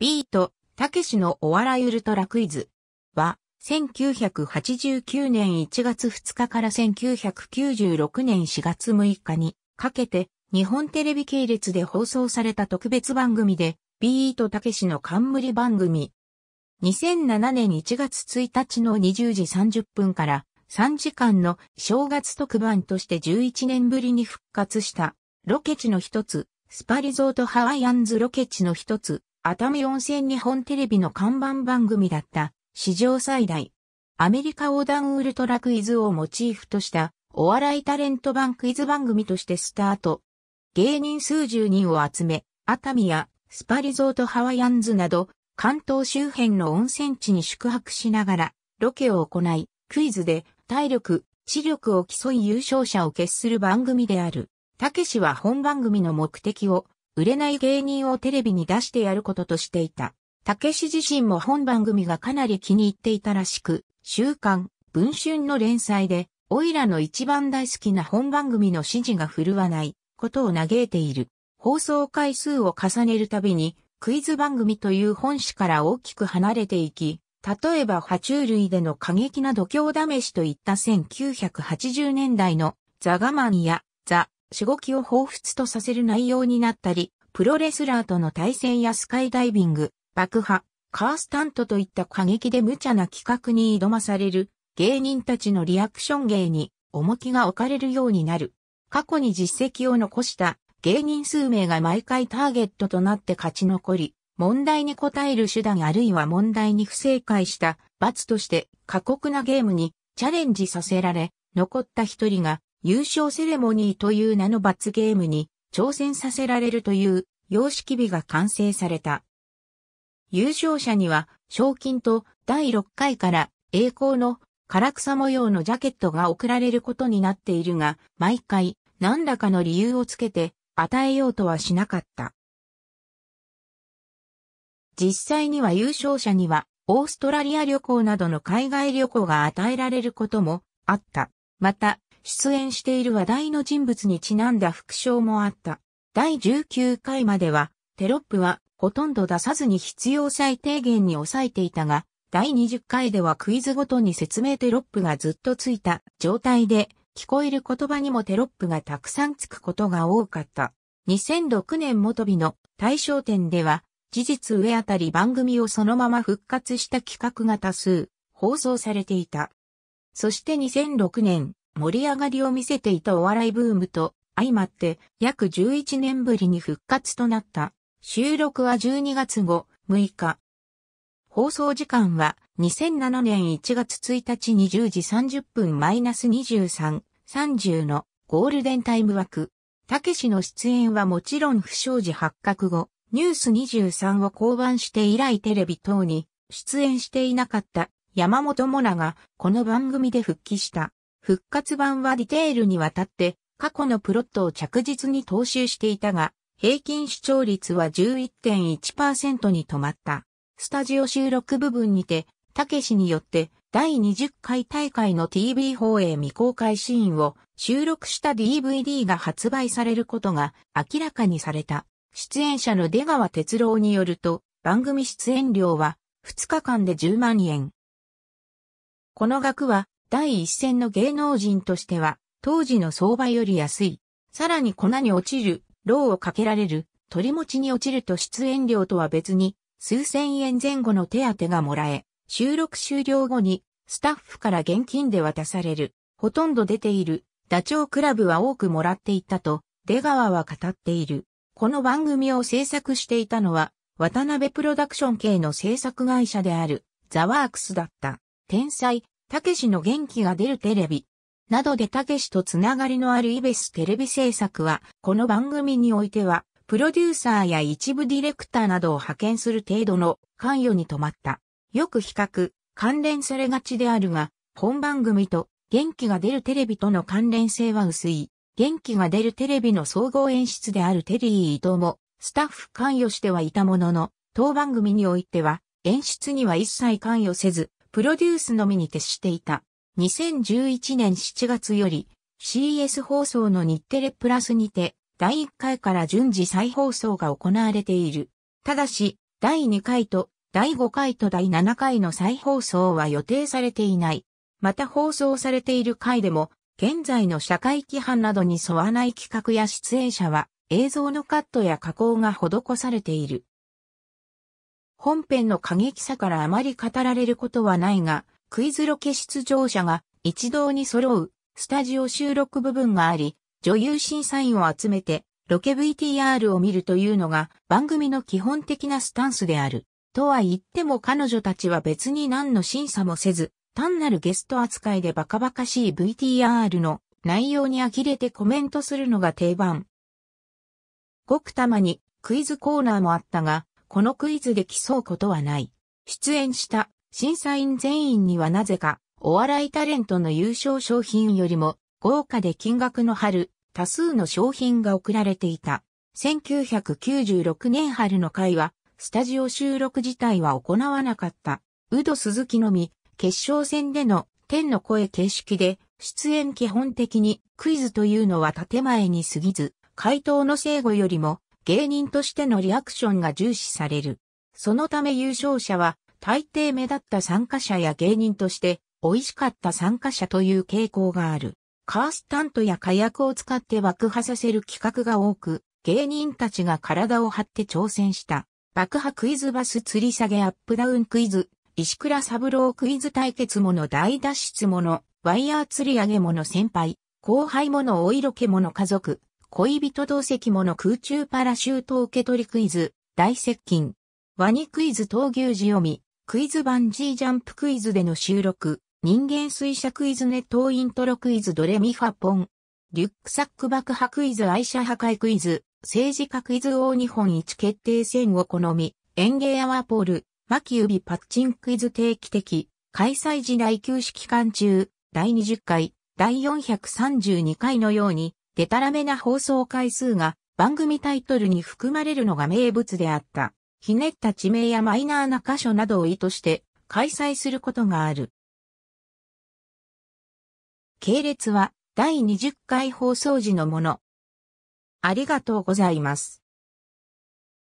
ビート、たけしのお笑いウルトラクイズは、1989年1月2日から1996年4月6日にかけて、日本テレビ系列で放送された特別番組で、ビートたけしの冠番組。2007年1月1日の20時30分から3時間の正月特番として11年ぶりに復活したロケ地の一つ、スパリゾートハワイアンズロケ地の一つ、熱海温泉日本テレビの看板番組だった史上最大アメリカ横断ウルトラクイズをモチーフとしたお笑いタレント版クイズ番組としてスタート。芸人数十人を集め、熱海やスパリゾートハワイアンズなど関東周辺の温泉地に宿泊しながらロケを行い、クイズで体力、知力を競い優勝者を決する番組である。たけしは本番組の目的を売れない芸人をテレビに出してやることとしていた。たけし自身も本番組がかなり気に入っていたらしく、週刊、文春の連載で、オイラの一番大好きな本番組の指示が振るわないことを嘆いている。放送回数を重ねるたびに、クイズ番組という本誌から大きく離れていき、例えば爬虫類での過激な度胸試しといった1980年代のザガマンやザ・しごきを彷彿とさせる内容になったり、プロレスラーとの対戦やスカイダイビング、爆破、カースタントといった過激で無茶な企画に挑まされる芸人たちのリアクション芸に重きが置かれるようになる。過去に実績を残した芸人数名が毎回ターゲットとなって勝ち残り、問題に答える手段あるいは問題に不正解した罰として過酷なゲームにチャレンジさせられ、残った一人が優勝セレモニーという名の罰ゲームに挑戦させられるという様式日が完成された。優勝者には賞金と第6回から栄光の唐草模様のジャケットが贈られることになっているが、毎回何らかの理由をつけて与えようとはしなかった。実際には優勝者にはオーストラリア旅行などの海外旅行が与えられることもあった。また、出演している話題の人物にちなんだ副賞もあった。第19回までは、テロップはほとんど出さずに必要最低限に抑えていたが、第20回ではクイズごとに説明テロップがずっとついた状態で、聞こえる言葉にもテロップがたくさんつくことが多かった。2006年元日の大賞展では、事実上あたり番組をそのまま復活した企画が多数放送されていた。そして2006年、盛り上がりを見せていたお笑いブームと相まって約11年ぶりに復活となった。収録は12月後、6日。放送時間は2007年1月1日20時30分マイナス23、30のゴールデンタイム枠。たけしの出演はもちろん不祥事発覚後、ニュース23を降板して以来テレビ等に出演していなかった山本もナがこの番組で復帰した。復活版はディテールにわたって過去のプロットを着実に踏襲していたが、平均視聴率は11.1%に止まった。スタジオ収録部分にて、たけしによって第20回大会の TV 放映未公開シーンを収録した DVD が発売されることが明らかにされた。出演者の出川哲郎によると、番組出演料は2日間で10万円。この額は第一線の芸能人としては、当時の相場より安い。さらに粉に落ちる、ローをかけられる、鳥持ちに落ちると出演料とは別に、数千円前後の手当がもらえ、収録終了後に、スタッフから現金で渡される。ほとんど出ている、ダチョウクラブは多くもらっていたと、出川は語っている。この番組を制作していたのは、渡辺プロダクション系の制作会社である、ザワークスだった。天才、たけしの元気が出るテレビ、などでたけしとつながりのあるイベステレビ制作は、この番組においては、プロデューサーや一部ディレクターなどを派遣する程度の関与に止まった。よく比較、関連されがちであるが、本番組と元気が出るテレビとの関連性は薄い。元気が出るテレビの総合演出であるテリー伊藤も、スタッフ関与してはいたものの、当番組においては、演出には一切関与せず、プロデュースのみに徹していた。2011年7月より CS 放送の日テレプラスにて第1回から順次再放送が行われている。ただし、第2回と第5回と第7回の再放送は予定されていない。また放送されている回でも、現在の社会規範などに沿わない企画や出演者は映像のカットや加工が施されている。本編の過激さからあまり語られることはないが、クイズロケ出場者が一堂に揃うスタジオ収録部分があり、女優審査員を集めてロケ VTR を見るというのが番組の基本的なスタンスである。とは言っても彼女たちは別に何の審査もせず、単なるゲスト扱いでバカバカしい VTR の内容に呆れてコメントするのが定番。ごくたまにクイズコーナーもあったが、このクイズで競うことはない。出演した審査員全員にはなぜか、お笑いタレントの優勝商品よりも、豪華で金額の春、多数の商品が送られていた。1996年春の会は、スタジオ収録自体は行わなかった。ウド鈴木のみ、決勝戦での天の声形式で、出演基本的にクイズというのは建前に過ぎず、回答の正誤よりも芸人としてのリアクションが重視される。そのため優勝者は、大抵目立った参加者や芸人として、美味しかった参加者という傾向がある。カースタントや火薬を使って爆破させる企画が多く、芸人たちが体を張って挑戦した。爆破クイズバス吊り下げアップダウンクイズ、石倉三郎クイズ対決もの大脱出もの、ワイヤー吊り上げもの先輩、後輩ものお色気もの家族、恋人同席もの空中パラシュート受け取りクイズ、大接近。ワニクイズ闘牛児読み、クイズバンジージャンプクイズでの収録、人間水車クイズネットイントロクイズドレミファポン。リュックサック爆破クイズ愛車破壊クイズ、政治家クイズ王日本一決定戦を好み、園芸アワーポール、巻指パッチンクイズ定期的、開催時内休止期間中、第20回、第432回のように、でたらめな放送回数が番組タイトルに含まれるのが名物であった。ひねった地名やマイナーな箇所などを意図して開催することがある。系列は第20回放送時のもの。ありがとうございます。